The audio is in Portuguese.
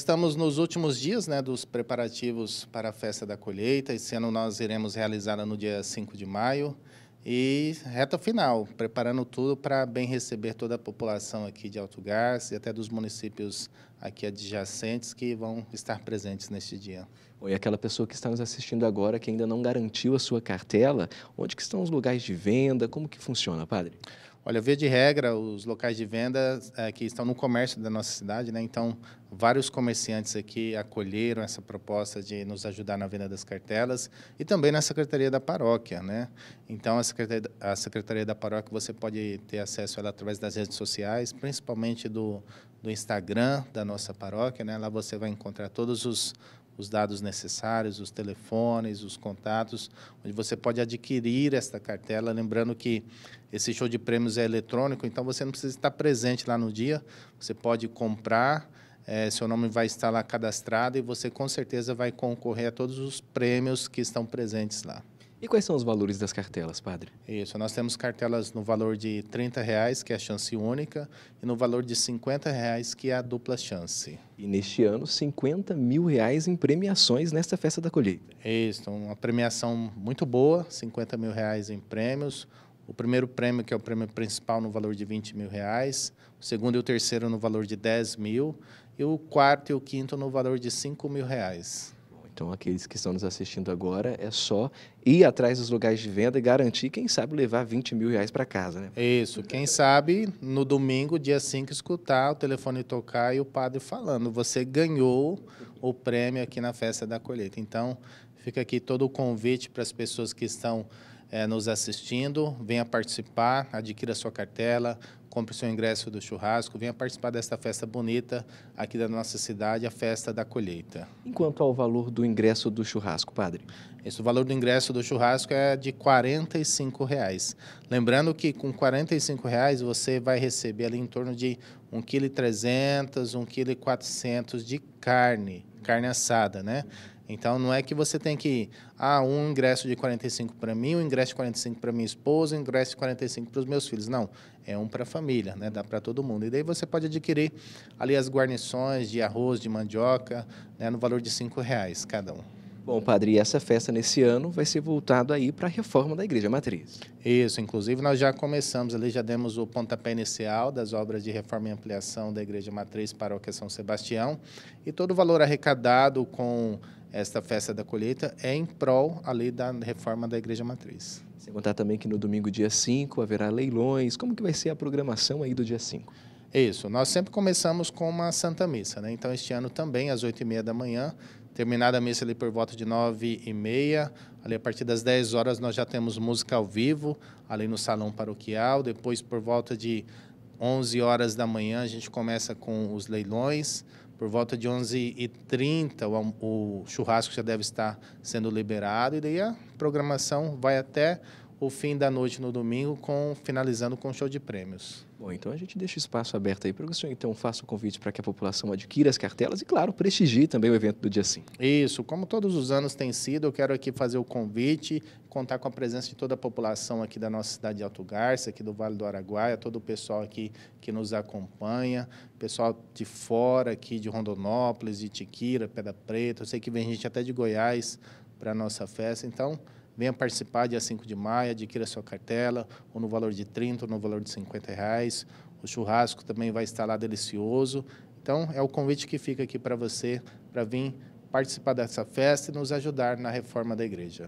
Estamos nos últimos dias né, dos preparativos para a festa da colheita. Esse ano nós iremos realizá-la no dia 5 de maio. E reta final, preparando tudo para bem receber toda a população aqui de Alto Gás e até dos municípios aqui adjacentes que vão estar presentes neste dia. E aquela pessoa que está nos assistindo agora, que ainda não garantiu a sua cartela, onde que estão os lugares de venda? Como que funciona, padre? Olha, via de regra, os locais de venda é, que estão no comércio da nossa cidade, né? Então, vários comerciantes aqui acolheram essa proposta de nos ajudar na venda das cartelas e também na Secretaria da Paróquia, né? Então, a Secretaria, a Secretaria da Paróquia, você pode ter acesso a ela através das redes sociais, principalmente do, do Instagram da nossa paróquia, né? Lá você vai encontrar todos os, os dados necessários, os telefones, os contatos, onde você pode adquirir esta cartela. Lembrando que esse show de prêmios é eletrônico, então você não precisa estar presente lá no dia, você pode comprar, é, seu nome vai estar lá cadastrado e você com certeza vai concorrer a todos os prêmios que estão presentes lá. E quais são os valores das cartelas, padre? Isso, nós temos cartelas no valor de R$ reais, que é a chance única, e no valor de R$ reais, que é a dupla chance. E neste ano, 50 mil reais em premiações nesta festa da colheita. Isso, uma premiação muito boa, 50 mil reais em prêmios. O primeiro prêmio, que é o prêmio principal, no valor de 20 mil reais. O segundo e o terceiro no valor de 10 mil. E o quarto e o quinto no valor de 5 mil reais. Então, aqueles que estão nos assistindo agora, é só ir atrás dos lugares de venda e garantir, quem sabe, levar 20 mil reais para casa, né? Isso. Quem sabe, no domingo, dia 5, escutar o telefone tocar e o padre falando: você ganhou o prêmio aqui na festa da colheita. Então, fica aqui todo o convite para as pessoas que estão é, nos assistindo, venha participar, adquira sua cartela, compre seu ingresso do churrasco, venha participar desta festa bonita aqui da nossa cidade, a festa da colheita. Enquanto ao valor do ingresso do churrasco, padre? Esse valor do ingresso do churrasco é de R$ reais. Lembrando que com R$ reais você vai receber ali em torno de 1,3 kg, 1,4 kg de carne, carne assada, né? Então não é que você tem que, ah, um ingresso de 45 para mim, um ingresso de 45 para minha esposa, um ingresso de 45 para os meus filhos. Não, é um para a família, né? Dá para todo mundo. E daí você pode adquirir ali as guarnições de arroz, de mandioca, né? no valor de cinco reais cada um. Bom, padre, essa festa nesse ano vai ser voltada aí para a reforma da Igreja Matriz. Isso, inclusive nós já começamos ali, já demos o pontapé inicial das obras de reforma e ampliação da Igreja Matriz para Paróquia São Sebastião e todo o valor arrecadado com esta festa da colheita é em prol lei da reforma da Igreja Matriz. Sem contar também que no domingo, dia 5, haverá leilões. Como que vai ser a programação aí do dia 5? Isso, nós sempre começamos com uma Santa Missa, né? Então, este ano também, às 8h30 da manhã, terminada a missa ali por volta de 9h30, ali a partir das 10 horas nós já temos música ao vivo, ali no Salão Paroquial, depois por volta de 11 horas da manhã a gente começa com os leilões, por volta de 11h30, o, o churrasco já deve estar sendo liberado, e daí a programação vai até o fim da noite no domingo, com, finalizando com um show de prêmios. Bom, então a gente deixa o espaço aberto aí para o senhor então faça o convite para que a população adquira as cartelas e, claro, prestigie também o evento do dia 5. Isso, como todos os anos tem sido, eu quero aqui fazer o convite, contar com a presença de toda a população aqui da nossa cidade de Alto Garça, aqui do Vale do Araguaia, todo o pessoal aqui que nos acompanha, pessoal de fora aqui de Rondonópolis, de Tiquira, Pedra Preta, eu sei que vem gente até de Goiás para a nossa festa, então venha participar dia 5 de maio, adquira sua cartela, ou no valor de 30, ou no valor de 50 reais. O churrasco também vai estar lá delicioso. Então, é o convite que fica aqui para você, para vir participar dessa festa e nos ajudar na reforma da igreja.